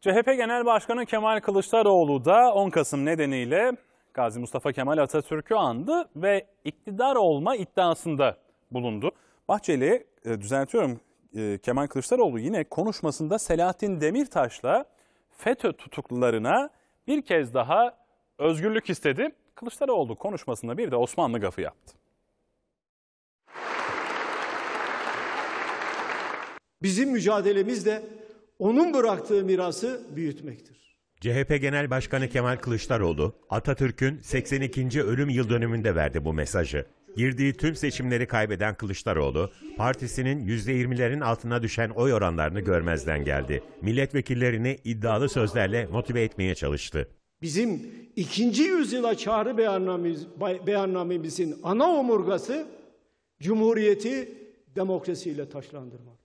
CHP Genel Başkanı Kemal Kılıçdaroğlu da 10 Kasım nedeniyle Gazi Mustafa Kemal Atatürk'ü andı ve iktidar olma iddiasında bulundu. Bahçeli, e, düzeltiyorum e, Kemal Kılıçdaroğlu yine konuşmasında Selahattin Demirtaş'la FETÖ tutuklularına bir kez daha özgürlük istedi. Kılıçdaroğlu konuşmasında bir de Osmanlı gafı yaptı. Bizim mücadelemiz de onun bıraktığı mirası büyütmektir. CHP Genel Başkanı Kemal Kılıçdaroğlu, Atatürk'ün 82. ölüm yıl dönümünde verdi bu mesajı. Girdiği tüm seçimleri kaybeden Kılıçdaroğlu, partisinin %20'lerin altına düşen oy oranlarını görmezden geldi. Milletvekillerini iddialı sözlerle motive etmeye çalıştı. Bizim ikinci yüzyıla çağrı beyannamemiz, beyannamemizin ana omurgası Cumhuriyeti demokrasiyle taşlandırmak.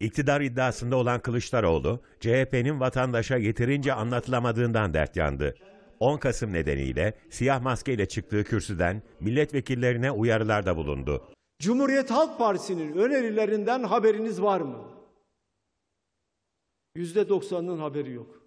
İktidar iddiasında olan Kılıçdaroğlu, CHP'nin vatandaşa yeterince anlatılamadığından dert yandı. 10 Kasım nedeniyle siyah maskeyle çıktığı kürsüden milletvekillerine uyarılarda bulundu. Cumhuriyet Halk Partisi'nin önerilerinden haberiniz var mı? %90'ının haberi yok.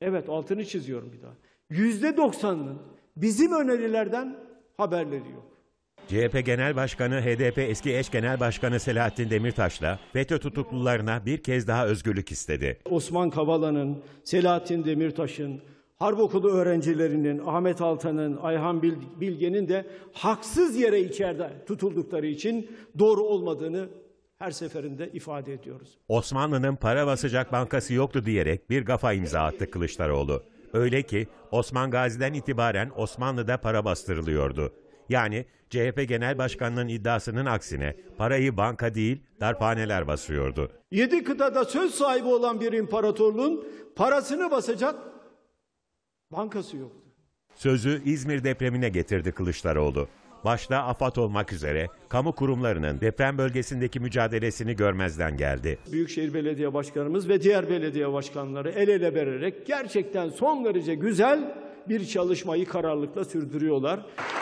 Evet altını çiziyorum bir daha. %90'ının bizim önerilerden haberleri yok. CHP Genel Başkanı HDP eski eş genel başkanı Selahattin Demirtaş'la FETÖ tutuklularına bir kez daha özgürlük istedi. Osman Kavala'nın, Selahattin Demirtaş'ın, Harp Okulu öğrencilerinin, Ahmet Altan'ın, Ayhan Bilge'nin de haksız yere içeride tutuldukları için doğru olmadığını her seferinde ifade ediyoruz. Osmanlı'nın para basacak bankası yoktu diyerek bir gafa imza attı Kılıçdaroğlu. Öyle ki Osman Gazi'den itibaren Osmanlı'da para bastırılıyordu. Yani CHP Genel Başkanı'nın iddiasının aksine parayı banka değil darphaneler basıyordu. Yedi kıtada söz sahibi olan bir imparatorluğun parasını basacak bankası yoktu. Sözü İzmir depremine getirdi Kılıçdaroğlu. Başta AFAD olmak üzere kamu kurumlarının deprem bölgesindeki mücadelesini görmezden geldi. Büyükşehir Belediye Başkanımız ve diğer belediye başkanları el ele vererek gerçekten son derece güzel bir çalışmayı kararlılıkla sürdürüyorlar.